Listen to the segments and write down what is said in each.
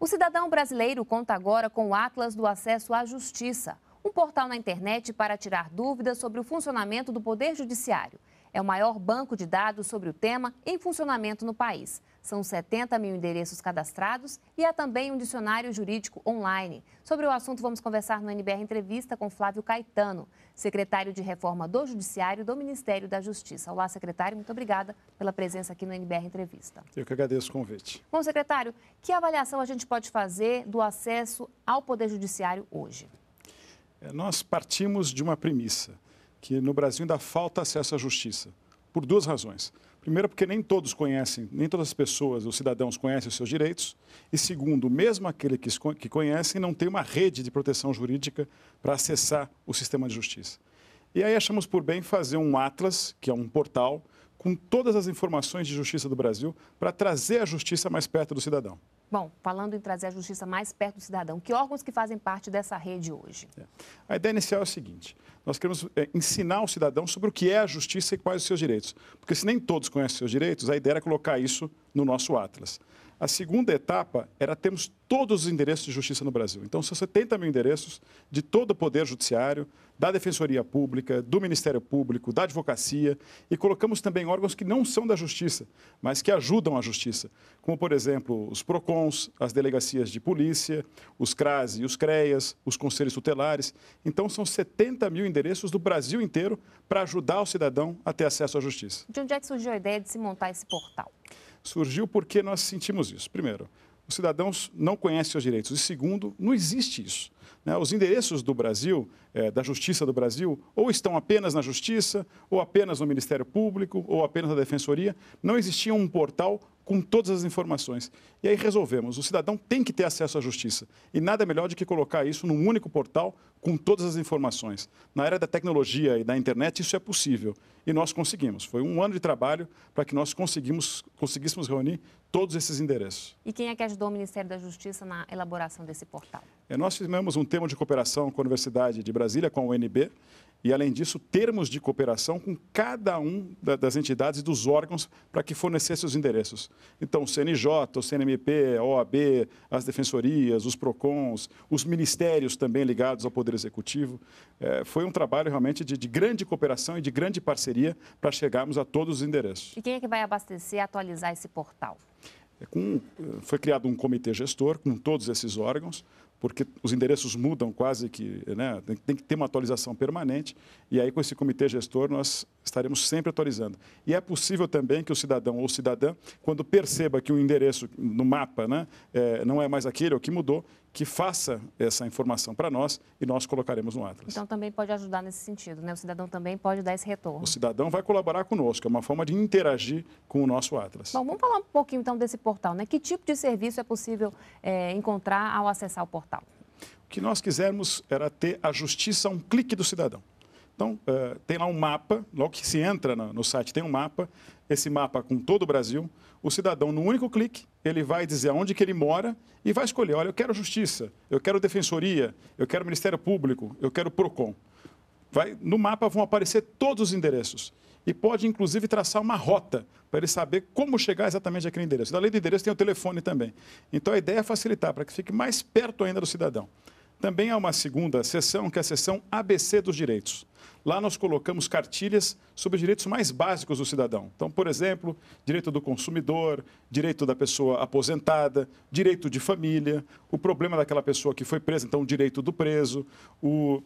O cidadão brasileiro conta agora com o Atlas do Acesso à Justiça, um portal na internet para tirar dúvidas sobre o funcionamento do Poder Judiciário é o maior banco de dados sobre o tema em funcionamento no país. São 70 mil endereços cadastrados e há também um dicionário jurídico online. Sobre o assunto, vamos conversar no NBR Entrevista com Flávio Caetano, secretário de Reforma do Judiciário do Ministério da Justiça. Olá, secretário, muito obrigada pela presença aqui no NBR Entrevista. Eu que agradeço o convite. Bom, secretário, que avaliação a gente pode fazer do acesso ao Poder Judiciário hoje? É, nós partimos de uma premissa que no Brasil ainda falta acesso à justiça, por duas razões. Primeiro, porque nem todos conhecem, nem todas as pessoas, os cidadãos conhecem os seus direitos. E segundo, mesmo aquele que conhecem, não tem uma rede de proteção jurídica para acessar o sistema de justiça. E aí achamos por bem fazer um atlas, que é um portal, com todas as informações de justiça do Brasil, para trazer a justiça mais perto do cidadão. Bom, falando em trazer a justiça mais perto do cidadão, que órgãos que fazem parte dessa rede hoje? É. A ideia inicial é a seguinte: nós queremos é, ensinar o cidadão sobre o que é a justiça e quais os seus direitos. Porque se nem todos conhecem os seus direitos, a ideia era colocar isso no nosso Atlas. A segunda etapa era termos todos os endereços de justiça no Brasil. Então, são 70 mil endereços de todo o Poder Judiciário, da Defensoria Pública, do Ministério Público, da Advocacia, e colocamos também órgãos que não são da Justiça, mas que ajudam a Justiça, como, por exemplo, os PROCON, PROCONs, as delegacias de polícia, os CRAS e os CREAS, os conselhos tutelares. Então, são 70 mil endereços do Brasil inteiro para ajudar o cidadão a ter acesso à justiça. De onde é que surgiu a ideia de se montar esse portal? Surgiu porque nós sentimos isso. Primeiro, os cidadãos não conhecem seus direitos. E segundo, não existe isso. Né? Os endereços do Brasil, é, da Justiça do Brasil, ou estão apenas na Justiça, ou apenas no Ministério Público, ou apenas na Defensoria. Não existia um portal com todas as informações. E aí resolvemos. O cidadão tem que ter acesso à justiça. E nada melhor do que colocar isso num único portal com todas as informações. Na era da tecnologia e da internet, isso é possível. E nós conseguimos. Foi um ano de trabalho para que nós conseguimos, conseguíssemos reunir todos esses endereços. E quem é que ajudou o Ministério da Justiça na elaboração desse portal? É, nós fizemos um termo de cooperação com a Universidade de Brasília, com a UNB, e, além disso, termos de cooperação com cada um das entidades e dos órgãos para que fornecesse os endereços. Então, o CNJ, o CNMP, a OAB, as defensorias, os PROCONs, os ministérios também ligados ao Poder Executivo. É, foi um trabalho realmente de, de, grande cooperação e de grande parceria para chegarmos a todos os endereços. E quem é que vai abastecer e atualizar esse portal? É com, eh, foi criado um comitê gestor com todos esses órgãos porque os endereços mudam quase que, né? tem, que ter uma atualização permanente, e aí com esse comitê gestor nós estaremos sempre atualizando. E é possível também que o cidadão ou cidadã, quando perceba que o endereço no mapa né, é, não é mais aquele ou que mudou, que faça essa informação para nós e nós colocaremos no Atlas. Então também pode ajudar nesse sentido, né? O cidadão também pode dar esse retorno. O cidadão vai colaborar conosco, é uma forma de interagir com o nosso Atlas. Bom, vamos falar um pouquinho então desse portal, né? Que tipo de serviço é possível é, encontrar ao acessar o portal? estatal. O que nós quisermos era ter a justiça a um clique do cidadão. Então, uh, tem lá um mapa, logo que se entra no, no site, tem um mapa, esse mapa com todo o Brasil. O cidadão, no único clique, ele vai dizer aonde que ele mora e vai escolher, olha, eu quero justiça, eu quero defensoria, eu quero Ministério Público, eu quero PROCON. Vai, no mapa vão aparecer todos os endereços. E pode, inclusive, traçar uma rota para ele saber como chegar exatamente àquele endereço. Da lei de endereço tem o telefone também. Então, a ideia é facilitar para que fique mais perto ainda do cidadão. Também há uma segunda sessão que é a sessão ABC dos direitos. Lá nós colocamos cartilhas sobre os direitos mais básicos do cidadão. Então, por exemplo, direito do consumidor, direito da pessoa aposentada, direito de família, o problema daquela pessoa que foi presa, então o direito do preso, o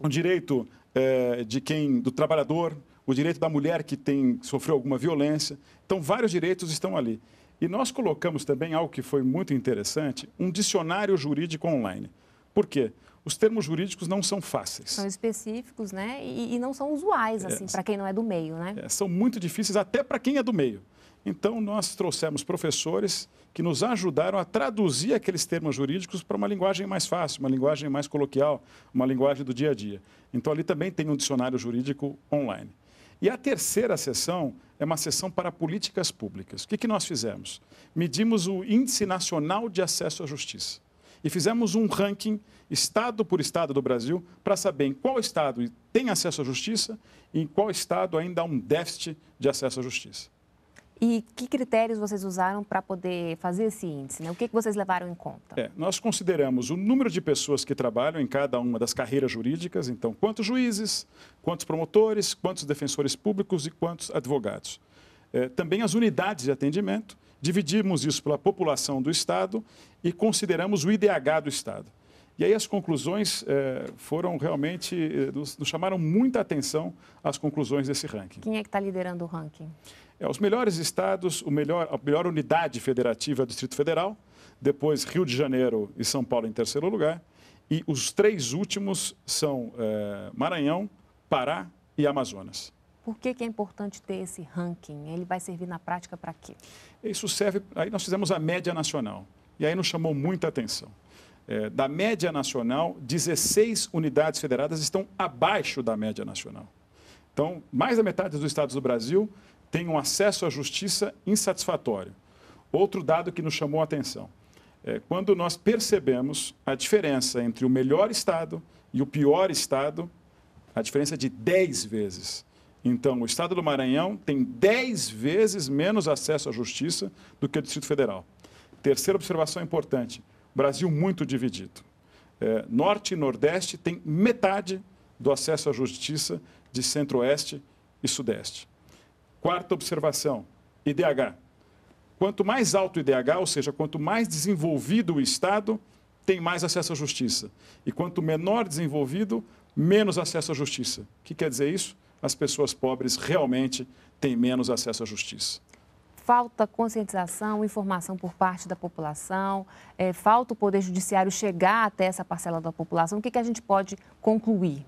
o direito é, de quem, do trabalhador, o direito da mulher que tem sofreu alguma violência. Então, vários direitos estão ali. E nós colocamos também algo que foi muito interessante, um dicionário jurídico online. Por quê? Os termos jurídicos não são fáceis. São específicos, né? E, e não são usuais, é, assim, é, para quem não é do meio, né? É, são muito difíceis, até para quem é do meio. Então, nós trouxemos professores que nos ajudaram a traduzir aqueles termos jurídicos para uma linguagem mais fácil, uma linguagem mais coloquial, uma linguagem do dia a dia. Então, ali também tem um dicionário jurídico online. E a terceira sessão é uma sessão para políticas públicas. O que, que nós fizemos? Medimos o Índice Nacional de Acesso à Justiça e fizemos um ranking, estado por estado do Brasil, para saber em qual estado tem acesso à justiça e em qual estado ainda há um déficit de acesso à justiça. E que critérios vocês usaram para poder fazer esse índice? Né? O que, que vocês levaram em conta? É, nós consideramos o número de pessoas que trabalham em cada uma das carreiras jurídicas, então, quantos juízes, quantos promotores, quantos defensores públicos e quantos advogados. É, também as unidades de atendimento, dividimos isso pela população do Estado e consideramos o IDH do Estado. E aí as conclusões eh, foram realmente, eh, nos, nos, chamaram muita atenção as conclusões desse ranking. Quem é que está liderando o ranking? É, os melhores estados, o melhor, a melhor unidade federativa é o Distrito Federal, depois Rio de Janeiro e São Paulo em terceiro lugar, e os três últimos são eh, Maranhão, Pará e Amazonas. Por que, que, é importante ter esse ranking? Ele vai servir na prática para quê? Isso serve. Aí nós fizemos a média nacional. E aí nos chamou muita atenção é, da média nacional, 16 unidades federadas estão abaixo da média nacional. Então, mais da metade dos estados do Brasil têm um acesso à justiça insatisfatório. Outro dado que nos chamou a atenção. É, quando nós percebemos a diferença entre o melhor estado e o pior estado, a diferença é de 10 vezes. Então, o estado do Maranhão tem 10 vezes menos acesso à justiça do que o Distrito Federal. Terceira observação importante: Brasil muito dividido. É, norte e Nordeste têm metade do acesso à justiça de Centro-Oeste e Sudeste. Quarta observação, IDH. Quanto mais alto o IDH, ou seja, quanto mais desenvolvido o Estado, tem mais acesso à justiça. E quanto menor desenvolvido, menos acesso à justiça. O que quer dizer isso? As pessoas pobres realmente têm menos acesso à justiça falta conscientização, informação por parte da população, é, falta o Poder Judiciário chegar até essa parcela da população? O que, que a gente pode concluir?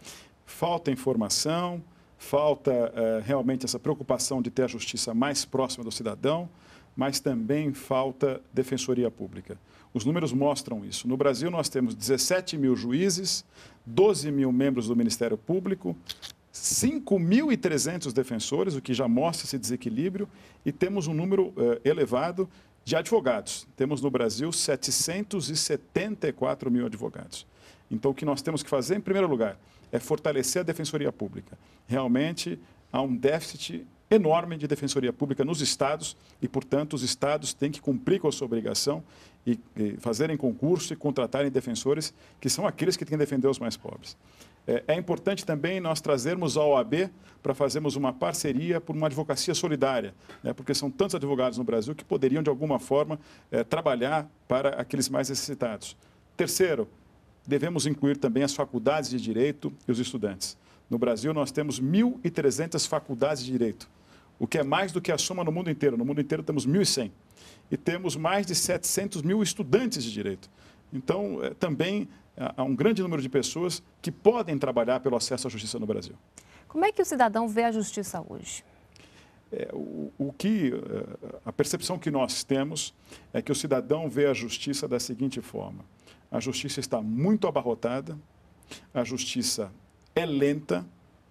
Falta informação, falta é, realmente essa preocupação de ter a justiça mais próxima do cidadão, mas também falta defensoria pública. Os números mostram isso. No Brasil, nós temos 17 mil juízes, 12 mil membros do Ministério Público, 5.300 defensores, o que já mostra esse desequilíbrio, e temos um número eh, elevado de advogados. Temos no Brasil 774 mil advogados. Então, o que nós temos que fazer, em primeiro lugar, é fortalecer a defensoria pública. Realmente, há um déficit enorme de defensoria pública nos estados e, portanto, os estados têm que cumprir com a sua obrigação e, e fazerem concurso e contratarem defensores que são aqueles que têm que defender os mais pobres. É, é importante também nós trazermos a OAB para fazermos uma parceria por uma advocacia solidária, né? porque são tantos advogados no Brasil que poderiam, de alguma forma, é, trabalhar para aqueles mais necessitados. Terceiro, devemos incluir também as faculdades de direito e os estudantes. No Brasil, nós temos 1.300 faculdades de direito, o que é mais do que a soma no mundo inteiro. No mundo inteiro, temos 1.100. E temos mais de 700 mil estudantes de direito. Então, é, também a um grande número de pessoas que podem trabalhar pelo acesso à justiça no Brasil. Como é que o cidadão vê a justiça hoje? É, o, o, que é, a percepção que nós temos é que o cidadão vê a justiça da seguinte forma: a justiça está muito abarrotada, a justiça é lenta,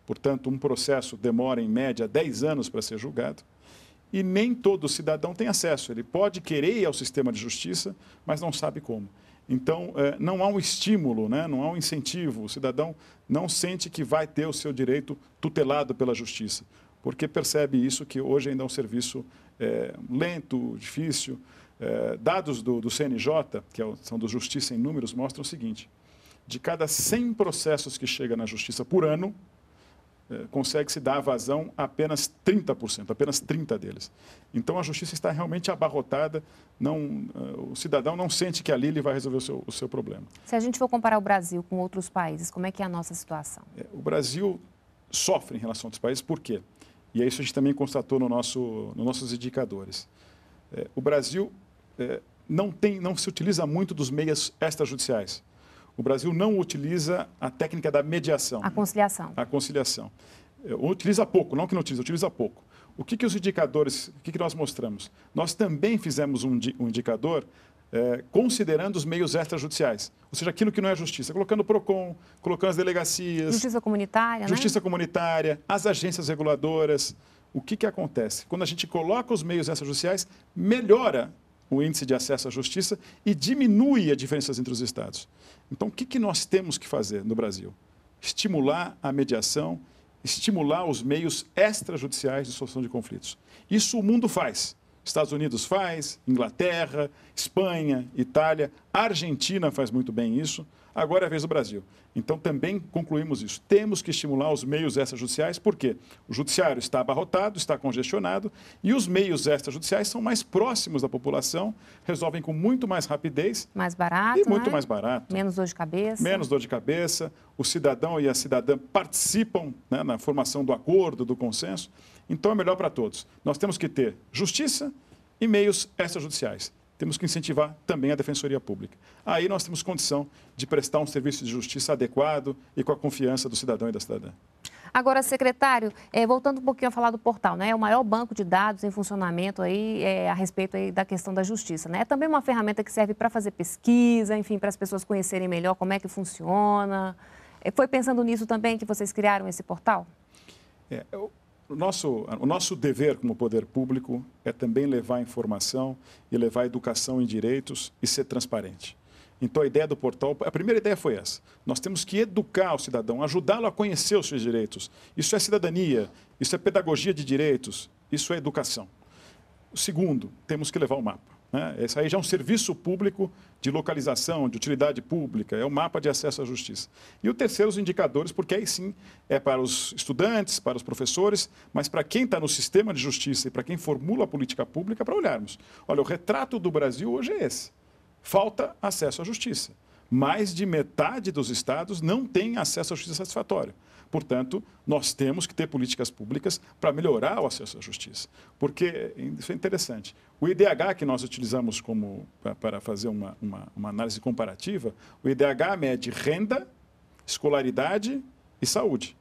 portanto, um processo demora em média 10 anos para ser julgado. E nem todo cidadão tem acesso. Ele pode querer ir ao sistema de justiça, mas não sabe como. Então, é, não há um estímulo, né? não há um incentivo. O cidadão não sente que vai ter o seu direito tutelado pela justiça, porque percebe isso que hoje ainda é um serviço é, lento, difícil. É, dados do, do, CNJ, que é são do Justiça em Números, mostram o seguinte: de cada 100 processos que chega na justiça por ano, eh, consegue se dar vazão a apenas 30%, apenas 30 deles. Então a justiça está realmente abarrotada, não, eh, o cidadão não sente que ali ele vai resolver o seu, o seu problema. Se a gente for comparar o Brasil com outros países, como é que é a nossa situação? É, o Brasil sofre em relação a outros países, por quê? E é isso a gente também constatou no nosso, nos nossos indicadores. É, o Brasil é, não, tem, não se utiliza muito dos meios extrajudiciais o Brasil não utiliza a técnica da mediação. A conciliação. A conciliação. É, utiliza pouco, não que não utiliza, utiliza pouco. O que, que os indicadores, o que, que nós mostramos? Nós também fizemos um, um indicador é, considerando os meios extrajudiciais, ou seja, aquilo que não é justiça, colocando o PROCON, colocando as delegacias. Justiça comunitária, né? Justiça né? comunitária, as agências reguladoras. O que, que acontece? Quando a gente coloca os meios extrajudiciais, melhora o índice de acesso à justiça e diminui as diferenças entre os Estados. Então, o que, que nós temos que fazer no Brasil? Estimular a mediação, estimular os meios extrajudiciais de solução de conflitos. Isso o mundo faz. Estados Unidos faz, Inglaterra, Espanha, Itália, a Argentina faz muito bem isso, agora é a vez do Brasil. Então também concluímos isso. Temos que estimular os meios extrajudiciais, porque o judiciário está abarrotado, está congestionado e os meios extrajudiciais são mais próximos da população, resolvem com muito mais rapidez. Mais barato. E muito né? mais barato. Menos dor de cabeça. Menos dor de cabeça. O cidadão e a cidadã participam né, na formação do acordo, do consenso. Então é melhor para todos. Nós temos que ter justiça e meios extrajudiciais temos que incentivar também a defensoria pública. Aí nós temos condição de prestar um serviço de justiça adequado e com a confiança do cidadão e da cidadã. Agora, secretário, é, voltando um pouquinho a falar do portal, né? É o maior banco de dados em funcionamento aí é, a respeito aí da questão da justiça, né? É também uma ferramenta que serve para fazer pesquisa, enfim, para as pessoas conhecerem melhor como é que funciona. É, foi pensando nisso também que vocês criaram esse portal? É, eu o nosso, o nosso dever como poder público é também levar informação e levar educação em direitos e ser transparente. Então, a ideia do portal, a primeira ideia foi essa. Nós temos que educar o cidadão, ajudá-lo a conhecer os seus direitos. Isso é cidadania, isso é pedagogia de direitos, isso é educação. O segundo, temos que levar o mapa. Né? aí já é um serviço público de localização, de utilidade pública, é o mapa de acesso à justiça. E o terceiro, os indicadores, porque aí sim é para os estudantes, para os professores, mas para quem está no sistema de justiça e para quem formula a política pública, é para olharmos. Olha, o retrato do Brasil hoje é esse: falta acesso à justiça. Mais de metade dos estados não tem acesso à justiça satisfatório. Portanto, nós temos que ter políticas públicas para melhorar o acesso à justiça. Porque, isso é interessante, o IDH que nós utilizamos como para fazer uma, uma, uma análise comparativa, o IDH mede renda, escolaridade e saúde.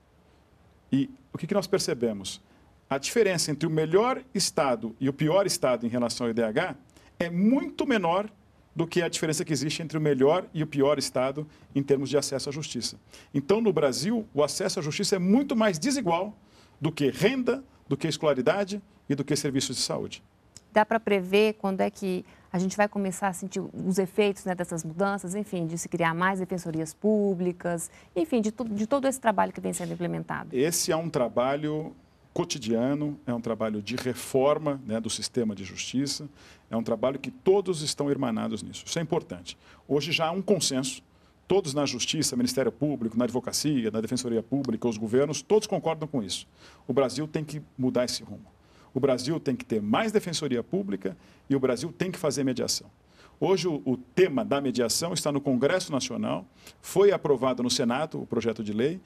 E o que, que nós percebemos? A diferença entre o melhor estado e o pior estado em relação ao IDH é muito menor do que a diferença que existe entre o melhor e o pior Estado em termos de acesso à justiça. Então, no Brasil, o acesso à justiça é muito mais desigual do que renda, do que escolaridade e do que serviços de saúde. Dá para prever quando é que a gente vai começar a sentir os efeitos né, dessas mudanças, enfim, de se criar mais defensorias públicas, enfim, de, tu, de todo esse trabalho que vem sendo implementado? Esse é um trabalho cotidiano, é um trabalho de reforma né, do sistema de justiça, é um trabalho que todos estão irmanados nisso. Isso é importante. Hoje já há um consenso, todos na Justiça, Ministério Público, na Advocacia, na Defensoria Pública, os governos, todos concordam com isso. O Brasil tem que mudar esse rumo. O Brasil tem que ter mais Defensoria Pública e o Brasil tem que fazer mediação. Hoje, o, o, tema da mediação está no Congresso Nacional, foi aprovado no Senado o projeto de lei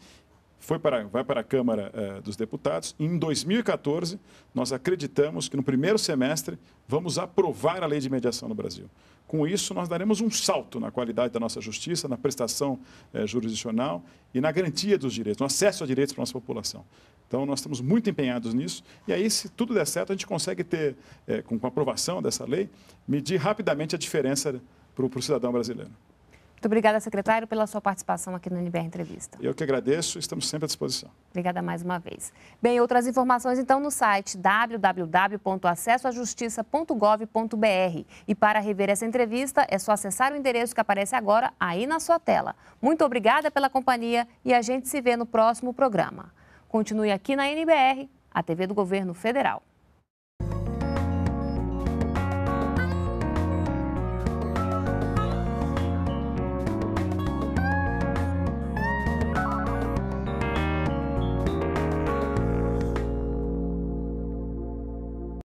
foi para, vai para a Câmara eh, dos Deputados. em 2014, nós acreditamos que no primeiro semestre vamos aprovar a lei de mediação no Brasil. Com isso, nós daremos um salto na qualidade da nossa justiça, na prestação eh, jurisdicional e na garantia dos direitos, no acesso a direitos para a nossa população. Então, nós estamos muito empenhados nisso. E aí, se tudo der certo, a gente consegue ter, eh, com a aprovação dessa lei, medir rapidamente a diferença para o cidadão brasileiro. Muito obrigada, secretário, pela sua participação aqui no NBR Entrevista. Eu que agradeço, estamos sempre à disposição. Obrigada mais uma vez. Bem, outras informações então no site www.acessoajustiça.gov.br. E para rever essa entrevista, é só acessar o endereço que aparece agora aí na sua tela. Muito obrigada pela companhia e a gente se vê no próximo programa. Continue aqui na NBR, a TV do Governo Federal.